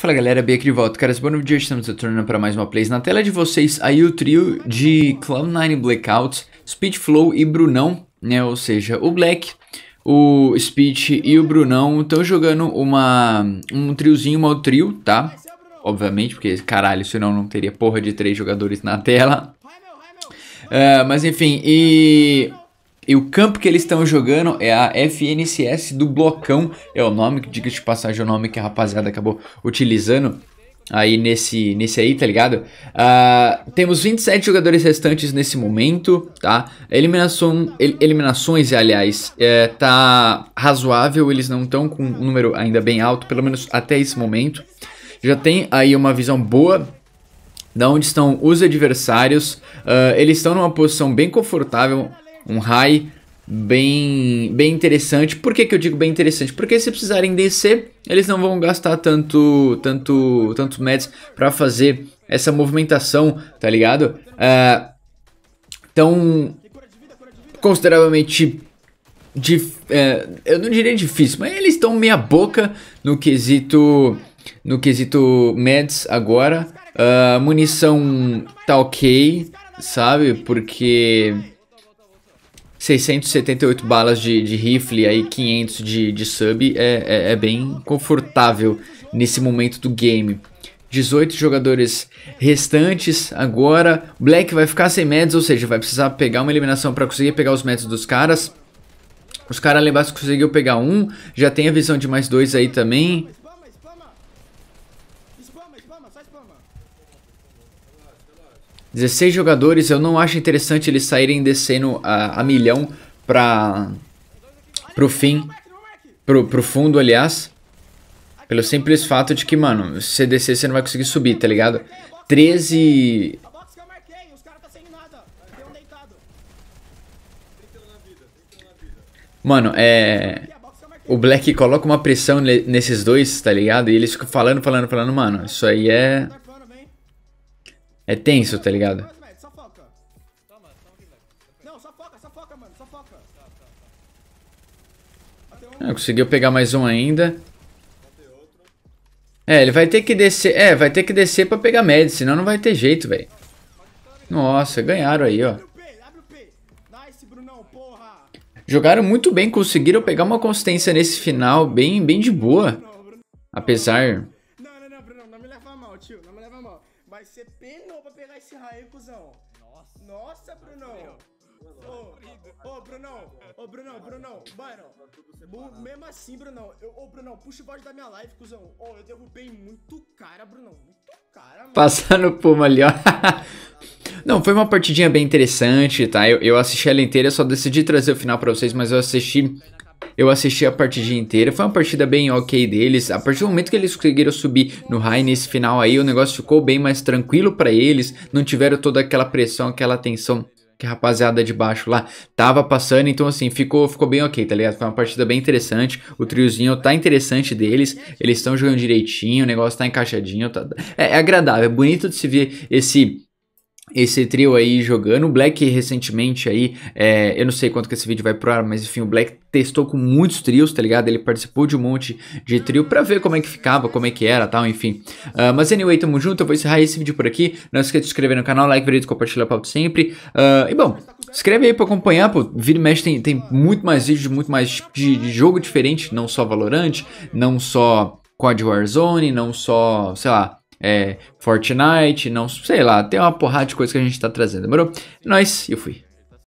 Fala galera, bem aqui de volta. Caras, bom dia, estamos retornando para mais uma plays. Na tela de vocês, aí o trio de Cloud9 Blackout, flow e Brunão, né? Ou seja, o Black, o Speed e o Brunão estão jogando uma, um triozinho, um trio, tá? Obviamente, porque caralho, senão não teria porra de três jogadores na tela. Uh, mas enfim, e e o campo que eles estão jogando é a FNCS do Blocão, é o nome, diga de passagem, é o nome que a rapaziada acabou utilizando aí nesse, nesse aí, tá ligado? Uh, temos 27 jogadores restantes nesse momento, tá? Eliminação, el, eliminações, aliás, é, tá razoável, eles não estão com um número ainda bem alto, pelo menos até esse momento. Já tem aí uma visão boa da onde estão os adversários, uh, eles estão numa posição bem confortável um high bem, bem interessante. Por que, que eu digo bem interessante? Porque se precisarem descer, eles não vão gastar tanto tanto tantos meds para fazer essa movimentação, tá ligado? Uh, consideravelmente Dif, é, eu não diria difícil, mas eles estão meia boca no quesito no quesito meds agora. Uh, munição tá ok, sabe? Porque 678 balas de, de rifle, aí 500 de, de sub, é, é, é bem confortável nesse momento do game. 18 jogadores restantes agora. Black vai ficar sem meds, ou seja, vai precisar pegar uma eliminação para conseguir pegar os meds dos caras. Os caras que conseguiu pegar um, já tem a visão de mais dois aí também. 16 jogadores, eu não acho interessante eles saírem descendo a, a milhão para pro fim, pro, pro fundo, aliás. Pelo simples fato de que, mano, se descer você não vai conseguir subir, tá ligado? 13... Mano, é... O Black coloca uma pressão nesses dois, tá ligado? E eles ficam falando, falando, falando, mano, isso aí é... É tenso, tá ligado? Ah, conseguiu pegar mais um ainda. É, ele vai ter que descer. É, vai ter que descer pra pegar med, senão não vai ter jeito, velho. Nossa, ganharam aí, ó. Jogaram muito bem, conseguiram pegar uma consistência nesse final bem, bem de boa. Apesar você penou pra pegar esse raio, cuzão. Nossa. Nossa, Brunão. Ô, ô, Brunão, ô, Brunão, Brunão, mano, mesmo assim, Brunão, ô, Brunão, puxa o bode da minha live, cuzão, ô, eu derrubei muito cara, Brunão, muito cara, mano. Passando o Puma ali, ó. Não, foi uma partidinha bem interessante, tá? Eu, eu assisti ela inteira, só decidi trazer o final pra vocês, mas eu assisti eu assisti a partida inteira, foi uma partida bem ok deles. A partir do momento que eles conseguiram subir no high nesse final aí, o negócio ficou bem mais tranquilo para eles. Não tiveram toda aquela pressão, aquela tensão que a rapaziada de baixo lá tava passando, então assim, ficou, ficou bem ok, tá ligado? Foi uma partida bem interessante, o triozinho tá interessante deles, eles estão jogando direitinho, o negócio tá encaixadinho, tá... É, é agradável, é bonito de se ver esse esse trio aí jogando. O Black recentemente aí, é, eu não sei quanto que esse vídeo vai pro ar, mas enfim, o Black testou com muitos trios, tá ligado? Ele participou de um monte de trio pra ver como é que ficava, como é que era tal, enfim. Uh, mas anyway, tamo junto, eu vou encerrar esse vídeo por aqui. Não esqueça de se inscrever no canal, like, vídeo, compartilhar pauta sempre. Uh, e bom, escreve aí pra acompanhar, pô. Vira e mexe tem, tem muito mais vídeos, muito mais tipo de, de jogo diferente, não só Valorant, não só Quad Warzone, não só, sei lá é, Fortnite, não sei lá, tem uma porrada de coisa que a gente tá trazendo, demorou? É nóis, eu fui.